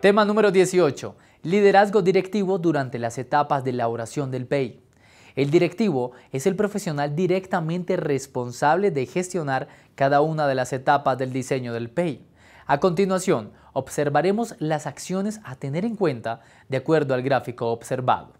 Tema número 18. Liderazgo directivo durante las etapas de elaboración del PEI. El directivo es el profesional directamente responsable de gestionar cada una de las etapas del diseño del PEI. A continuación, observaremos las acciones a tener en cuenta de acuerdo al gráfico observado.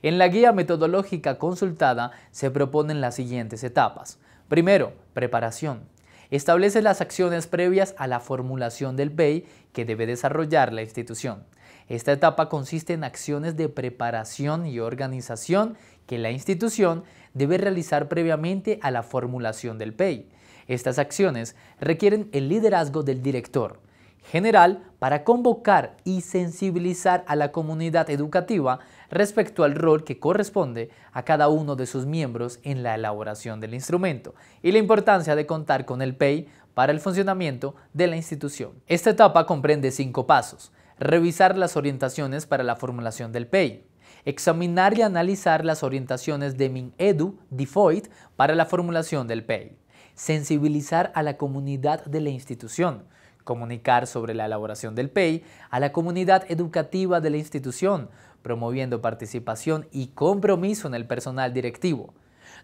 En la guía metodológica consultada se proponen las siguientes etapas. Primero, preparación establece las acciones previas a la formulación del PEI que debe desarrollar la institución. Esta etapa consiste en acciones de preparación y organización que la institución debe realizar previamente a la formulación del PEI. Estas acciones requieren el liderazgo del director, general para convocar y sensibilizar a la comunidad educativa respecto al rol que corresponde a cada uno de sus miembros en la elaboración del instrumento y la importancia de contar con el PEI para el funcionamiento de la institución. Esta etapa comprende cinco pasos. Revisar las orientaciones para la formulación del PEI. Examinar y analizar las orientaciones de MinEdu, Defoit para la formulación del PEI sensibilizar a la comunidad de la institución, comunicar sobre la elaboración del PEI a la comunidad educativa de la institución, promoviendo participación y compromiso en el personal directivo,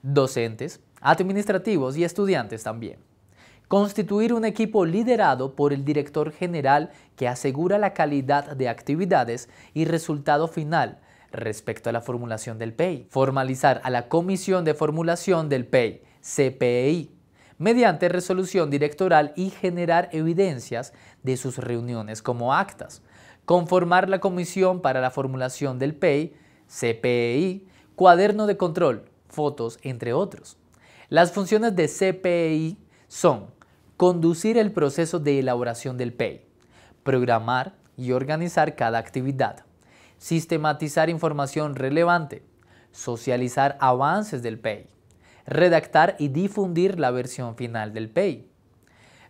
docentes, administrativos y estudiantes también. Constituir un equipo liderado por el director general que asegura la calidad de actividades y resultado final respecto a la formulación del PEI. Formalizar a la Comisión de Formulación del PEI, CPEI, mediante resolución directoral y generar evidencias de sus reuniones como actas, conformar la comisión para la formulación del PEI, CPI, cuaderno de control, fotos, entre otros. Las funciones de CPEI son conducir el proceso de elaboración del PEI, programar y organizar cada actividad, sistematizar información relevante, socializar avances del PEI, redactar y difundir la versión final del PEI.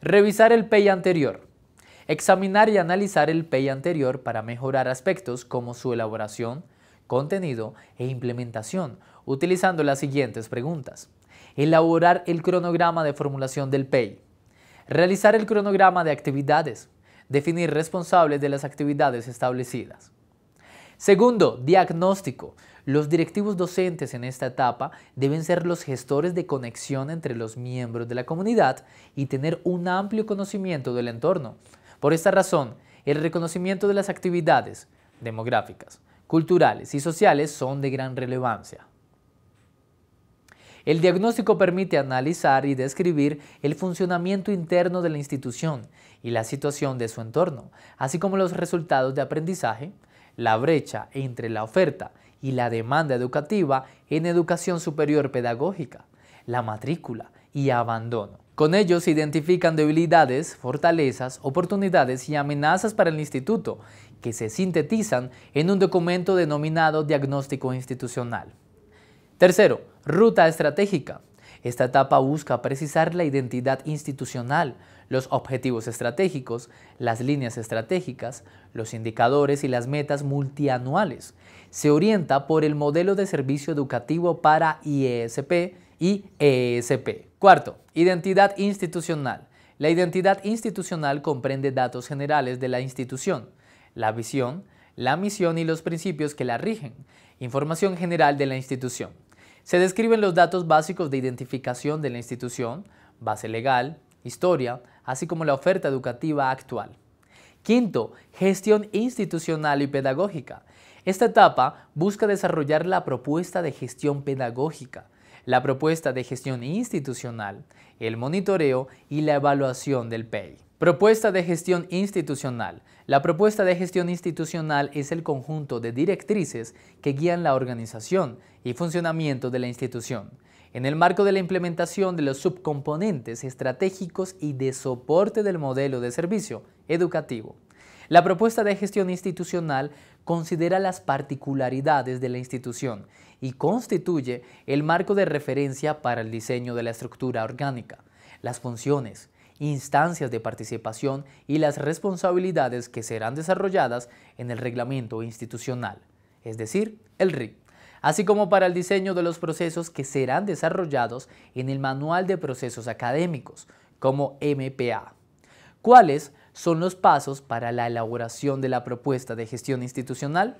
Revisar el PEI anterior. Examinar y analizar el PEI anterior para mejorar aspectos como su elaboración, contenido e implementación, utilizando las siguientes preguntas. Elaborar el cronograma de formulación del PEI. Realizar el cronograma de actividades. Definir responsables de las actividades establecidas. Segundo, diagnóstico. Los directivos docentes en esta etapa deben ser los gestores de conexión entre los miembros de la comunidad y tener un amplio conocimiento del entorno. Por esta razón, el reconocimiento de las actividades demográficas, culturales y sociales son de gran relevancia. El diagnóstico permite analizar y describir el funcionamiento interno de la institución y la situación de su entorno, así como los resultados de aprendizaje, la brecha entre la oferta y la demanda educativa en educación superior pedagógica, la matrícula y abandono. Con ello se identifican debilidades, fortalezas, oportunidades y amenazas para el instituto, que se sintetizan en un documento denominado diagnóstico institucional. Tercero, ruta estratégica. Esta etapa busca precisar la identidad institucional, los objetivos estratégicos, las líneas estratégicas, los indicadores y las metas multianuales. Se orienta por el modelo de servicio educativo para IESP y ESP. E Cuarto, identidad institucional. La identidad institucional comprende datos generales de la institución, la visión, la misión y los principios que la rigen, información general de la institución. Se describen los datos básicos de identificación de la institución, base legal, historia, así como la oferta educativa actual. Quinto, gestión institucional y pedagógica. Esta etapa busca desarrollar la propuesta de gestión pedagógica, la propuesta de gestión institucional, el monitoreo y la evaluación del PEI. Propuesta de gestión institucional. La propuesta de gestión institucional es el conjunto de directrices que guían la organización y funcionamiento de la institución, en el marco de la implementación de los subcomponentes estratégicos y de soporte del modelo de servicio educativo. La propuesta de gestión institucional considera las particularidades de la institución y constituye el marco de referencia para el diseño de la estructura orgánica, las funciones, instancias de participación y las responsabilidades que serán desarrolladas en el reglamento institucional, es decir, el RIC, así como para el diseño de los procesos que serán desarrollados en el Manual de Procesos Académicos, como MPA. ¿Cuáles son los pasos para la elaboración de la propuesta de gestión institucional?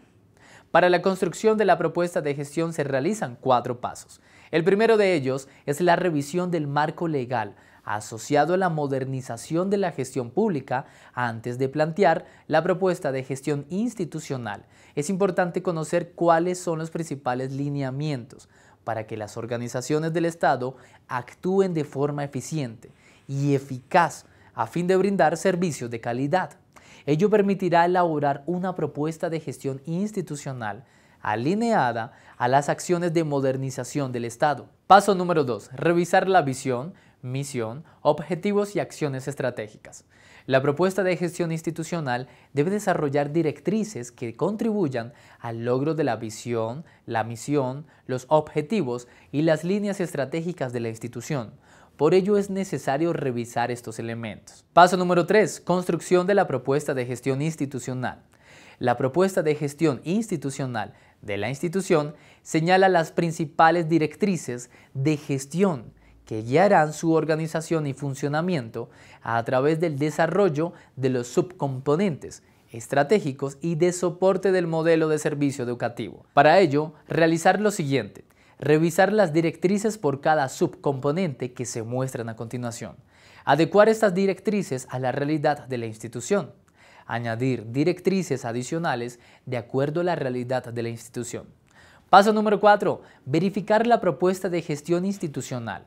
Para la construcción de la propuesta de gestión se realizan cuatro pasos. El primero de ellos es la revisión del marco legal asociado a la modernización de la gestión pública antes de plantear la propuesta de gestión institucional. Es importante conocer cuáles son los principales lineamientos para que las organizaciones del Estado actúen de forma eficiente y eficaz a fin de brindar servicios de calidad. Ello permitirá elaborar una propuesta de gestión institucional alineada a las acciones de modernización del Estado. Paso número 2. Revisar la visión, misión, objetivos y acciones estratégicas. La propuesta de gestión institucional debe desarrollar directrices que contribuyan al logro de la visión, la misión, los objetivos y las líneas estratégicas de la institución. Por ello es necesario revisar estos elementos. Paso número 3. Construcción de la propuesta de gestión institucional. La propuesta de gestión institucional de la institución señala las principales directrices de gestión que guiarán su organización y funcionamiento a través del desarrollo de los subcomponentes estratégicos y de soporte del modelo de servicio educativo. Para ello, realizar lo siguiente. Revisar las directrices por cada subcomponente que se muestran a continuación. Adecuar estas directrices a la realidad de la institución. Añadir directrices adicionales de acuerdo a la realidad de la institución. Paso número 4. Verificar la propuesta de gestión institucional.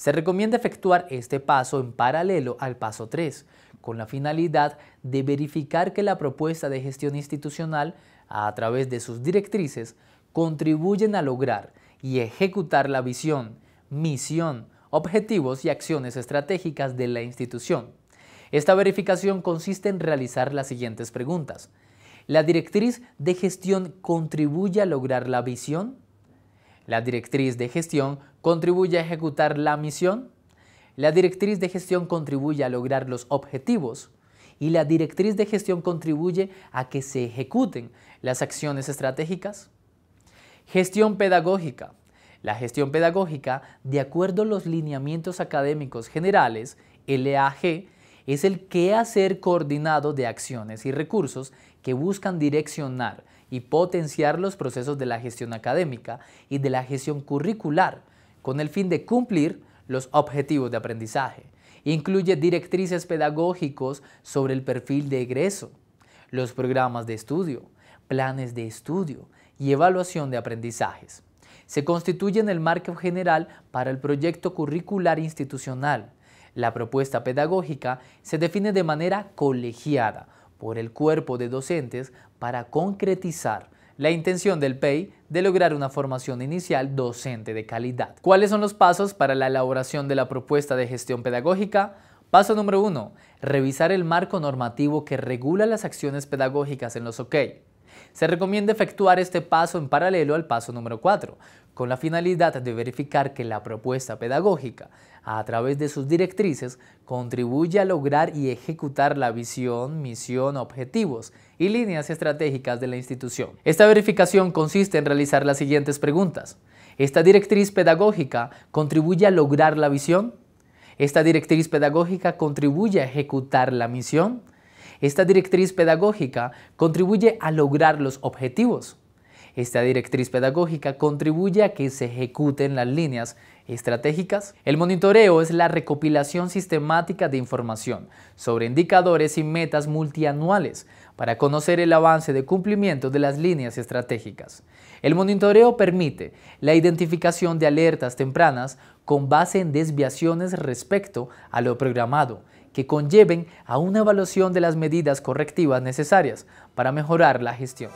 Se recomienda efectuar este paso en paralelo al paso 3, con la finalidad de verificar que la propuesta de gestión institucional, a través de sus directrices, contribuyen a lograr y ejecutar la visión, misión, objetivos y acciones estratégicas de la institución. Esta verificación consiste en realizar las siguientes preguntas. ¿La directriz de gestión contribuye a lograr la visión, ¿La directriz de gestión contribuye a ejecutar la misión? ¿La directriz de gestión contribuye a lograr los objetivos? ¿Y la directriz de gestión contribuye a que se ejecuten las acciones estratégicas? Gestión pedagógica. La gestión pedagógica, de acuerdo a los lineamientos académicos generales, LAG, es el quehacer coordinado de acciones y recursos que buscan direccionar, y potenciar los procesos de la gestión académica y de la gestión curricular con el fin de cumplir los objetivos de aprendizaje. Incluye directrices pedagógicos sobre el perfil de egreso, los programas de estudio, planes de estudio y evaluación de aprendizajes. Se constituye en el marco general para el proyecto curricular institucional. La propuesta pedagógica se define de manera colegiada por el cuerpo de docentes para concretizar la intención del PEI de lograr una formación inicial docente de calidad. ¿Cuáles son los pasos para la elaboración de la propuesta de gestión pedagógica? Paso número 1. Revisar el marco normativo que regula las acciones pedagógicas en los OK. Se recomienda efectuar este paso en paralelo al paso número 4, con la finalidad de verificar que la propuesta pedagógica, a través de sus directrices, contribuye a lograr y ejecutar la visión, misión, objetivos y líneas estratégicas de la institución. Esta verificación consiste en realizar las siguientes preguntas. ¿Esta directriz pedagógica contribuye a lograr la visión? ¿Esta directriz pedagógica contribuye a ejecutar la misión? Esta directriz pedagógica contribuye a lograr los objetivos. Esta directriz pedagógica contribuye a que se ejecuten las líneas estratégicas. El monitoreo es la recopilación sistemática de información sobre indicadores y metas multianuales para conocer el avance de cumplimiento de las líneas estratégicas. El monitoreo permite la identificación de alertas tempranas con base en desviaciones respecto a lo programado que conlleven a una evaluación de las medidas correctivas necesarias para mejorar la gestión.